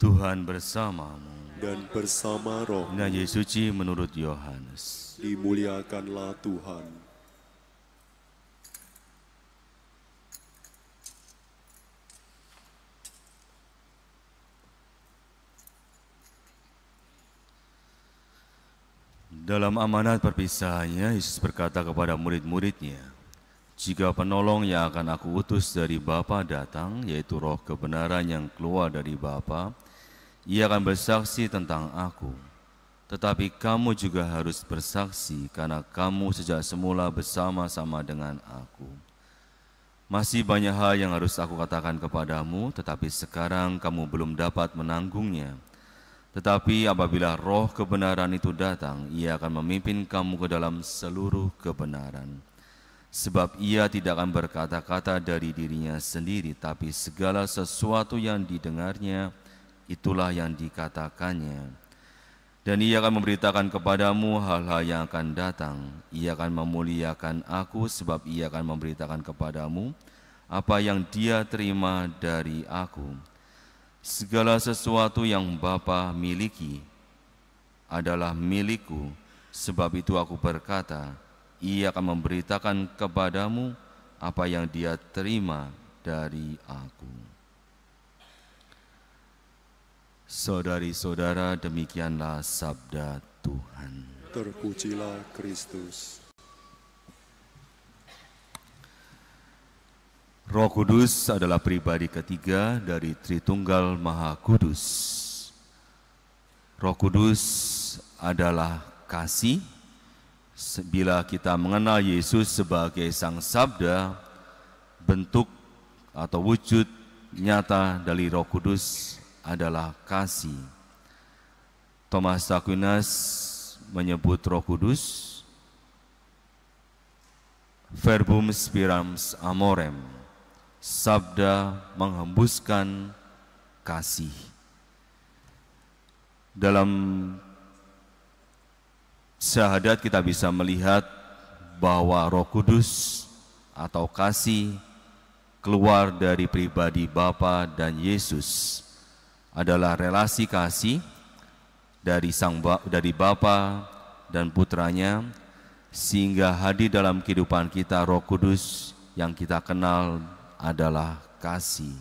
Tuhan bersamamu dan bersama roh. Nyanyi suci menurut Yohanes. Dimuliakanlah Tuhan. Dalam amanat perpisahannya, Yesus berkata kepada murid-muridnya, jika penolong yang akan aku utus dari Bapa datang, yaitu roh kebenaran yang keluar dari Bapa, ia akan bersaksi tentang aku. Tetapi kamu juga harus bersaksi karena kamu sejak semula bersama-sama dengan aku. Masih banyak hal yang harus aku katakan kepadamu, tetapi sekarang kamu belum dapat menanggungnya. Tetapi apabila roh kebenaran itu datang, ia akan memimpin kamu ke dalam seluruh kebenaran. Sebab ia tidak akan berkata-kata dari dirinya sendiri, tapi segala sesuatu yang didengarnya, itulah yang dikatakannya. Dan ia akan memberitakan kepadamu hal-hal yang akan datang. Ia akan memuliakan aku sebab ia akan memberitakan kepadamu apa yang dia terima dari aku. Segala sesuatu yang Bapa miliki adalah milikku. Sebab itu aku berkata, ia akan memberitakan kepadamu apa yang dia terima dari aku. Saudari-saudara, demikianlah sabda Tuhan. Terpujilah Kristus. Roh Kudus adalah pribadi ketiga dari Tritunggal Maha Kudus. Roh Kudus adalah kasih. Bila kita mengenal Yesus sebagai Sang Sabda, bentuk atau wujud nyata dari Roh Kudus adalah kasih. Thomas Aquinas menyebut Roh Kudus verbum spirams amorem sabda menghembuskan kasih dalam syahadat kita bisa melihat bahwa Roh Kudus atau kasih keluar dari pribadi Bapa dan Yesus adalah relasi kasih dari sang ba dari Bapa dan putranya sehingga hadir dalam kehidupan kita Roh Kudus yang kita kenal adalah kasih.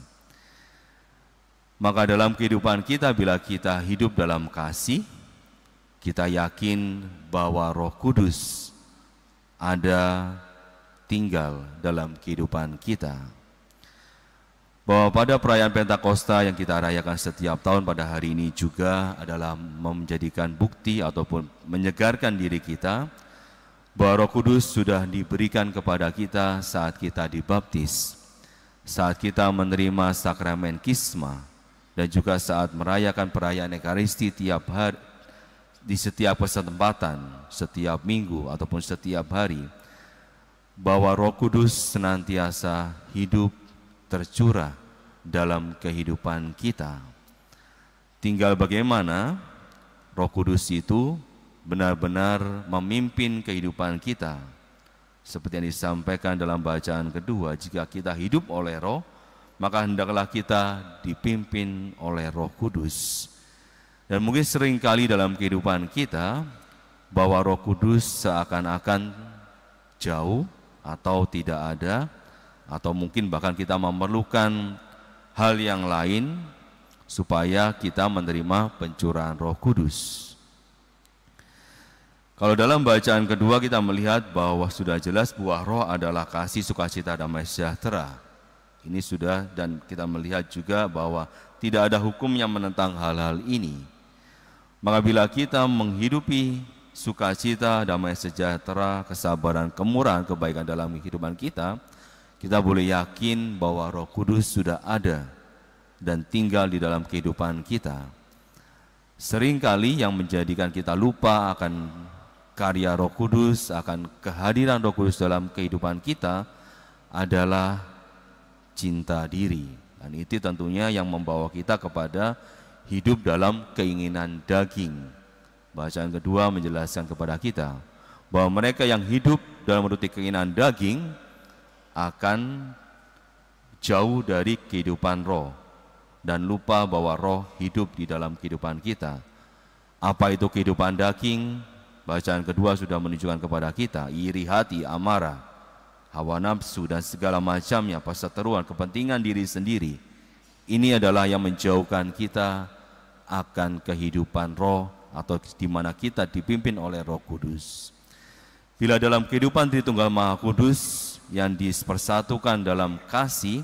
Maka dalam kehidupan kita bila kita hidup dalam kasih, kita yakin bahwa Roh Kudus ada tinggal dalam kehidupan kita bahwa pada perayaan Pentakosta yang kita rayakan setiap tahun pada hari ini juga adalah menjadikan bukti ataupun menyegarkan diri kita bahwa Roh Kudus sudah diberikan kepada kita saat kita dibaptis, saat kita menerima sakramen kisma, dan juga saat merayakan perayaan Ekaristi tiap hari di setiap kesempatan, setiap minggu ataupun setiap hari bahwa Roh Kudus senantiasa hidup tercurah dalam kehidupan kita. Tinggal bagaimana Roh Kudus itu benar-benar memimpin kehidupan kita. Seperti yang disampaikan dalam bacaan kedua, jika kita hidup oleh Roh, maka hendaklah kita dipimpin oleh Roh Kudus. Dan mungkin seringkali dalam kehidupan kita bahwa Roh Kudus seakan-akan jauh atau tidak ada atau mungkin bahkan kita memerlukan hal yang lain supaya kita menerima pencurahan Roh Kudus. Kalau dalam bacaan kedua kita melihat bahwa sudah jelas buah roh adalah kasih, sukacita, damai sejahtera. Ini sudah dan kita melihat juga bahwa tidak ada hukum yang menentang hal-hal ini. Maka bila kita menghidupi sukacita, damai sejahtera, kesabaran, kemurahan, kebaikan dalam kehidupan kita, kita boleh yakin bahwa Roh Kudus sudah ada dan tinggal di dalam kehidupan kita. Seringkali yang menjadikan kita lupa akan karya Roh Kudus, akan kehadiran Roh Kudus dalam kehidupan kita adalah cinta diri. Dan itu tentunya yang membawa kita kepada hidup dalam keinginan daging. Bacaan kedua menjelaskan kepada kita bahwa mereka yang hidup dalam menuruti keinginan daging akan jauh dari kehidupan roh dan lupa bahwa roh hidup di dalam kehidupan kita. Apa itu kehidupan daging? Bacaan kedua sudah menunjukkan kepada kita iri hati, amarah, hawa nafsu dan segala macamnya perseteruan kepentingan diri sendiri. Ini adalah yang menjauhkan kita akan kehidupan roh atau di mana kita dipimpin oleh Roh Kudus. Bila dalam kehidupan Tritunggal Maha Kudus yang dipersatukan dalam kasih,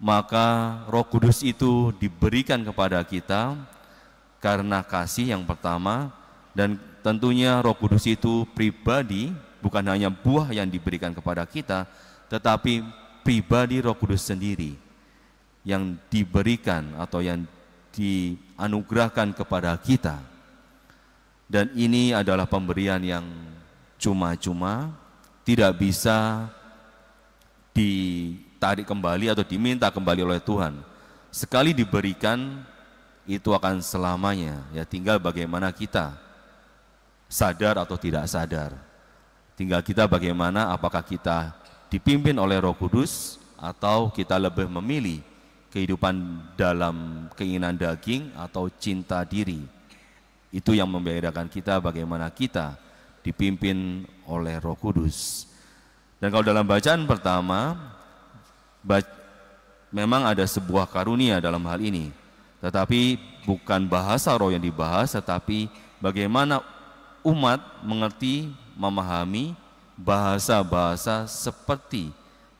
maka Roh Kudus itu diberikan kepada kita karena kasih yang pertama dan tentunya Roh Kudus itu pribadi, bukan hanya buah yang diberikan kepada kita, tetapi pribadi Roh Kudus sendiri yang diberikan atau yang dianugerahkan kepada kita. Dan ini adalah pemberian yang cuma-cuma, tidak bisa ditarik kembali atau diminta kembali oleh Tuhan. Sekali diberikan itu akan selamanya. Ya tinggal bagaimana kita sadar atau tidak sadar. Tinggal kita bagaimana apakah kita dipimpin oleh Roh Kudus atau kita lebih memilih kehidupan dalam keinginan daging atau cinta diri. Itu yang membedakan kita bagaimana kita dipimpin oleh Roh Kudus. Dan kalau dalam bacaan pertama, memang ada sebuah karunia dalam hal ini, tetapi bukan bahasa roh yang dibahas, tetapi bagaimana umat mengerti, memahami bahasa-bahasa seperti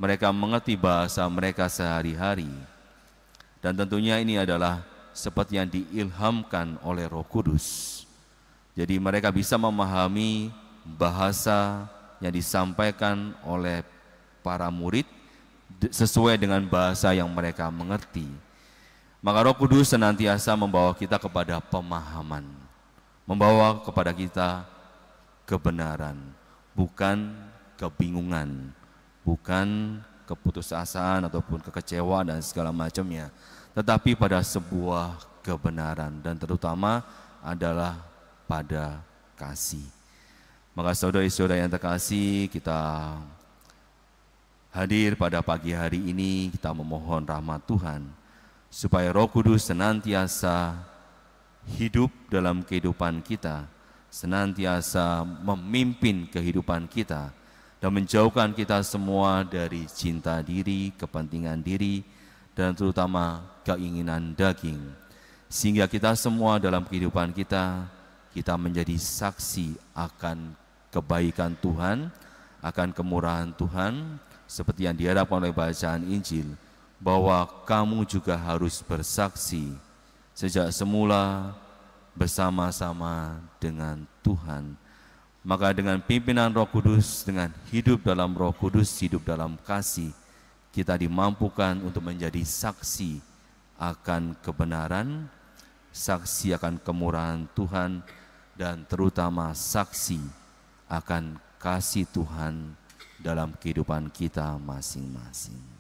mereka mengerti bahasa mereka sehari-hari. Dan tentunya ini adalah seperti yang diilhamkan oleh Roh Kudus. Jadi mereka bisa memahami bahasa yang disampaikan oleh para murid sesuai dengan bahasa yang mereka mengerti. Maka Roh Kudus senantiasa membawa kita kepada pemahaman, membawa kepada kita kebenaran, bukan kebingungan, bukan keputusasaan ataupun kekecewaan dan segala macamnya, tetapi pada sebuah kebenaran dan terutama adalah pada kasih. Maka saudara-saudara yang terkasih, kita hadir pada pagi hari ini, kita memohon rahmat Tuhan, supaya roh kudus senantiasa hidup dalam kehidupan kita, senantiasa memimpin kehidupan kita, dan menjauhkan kita semua dari cinta diri, kepentingan diri, dan terutama keinginan daging. Sehingga kita semua dalam kehidupan kita kita menjadi saksi akan kebaikan Tuhan, akan kemurahan Tuhan, seperti yang diharapkan oleh bacaan Injil, bahwa kamu juga harus bersaksi sejak semula bersama-sama dengan Tuhan. Maka dengan pimpinan Roh Kudus, dengan hidup dalam Roh Kudus, hidup dalam kasih, kita dimampukan untuk menjadi saksi akan kebenaran, saksi akan kemurahan Tuhan, dan terutama saksi akan kasih Tuhan dalam kehidupan kita masing-masing.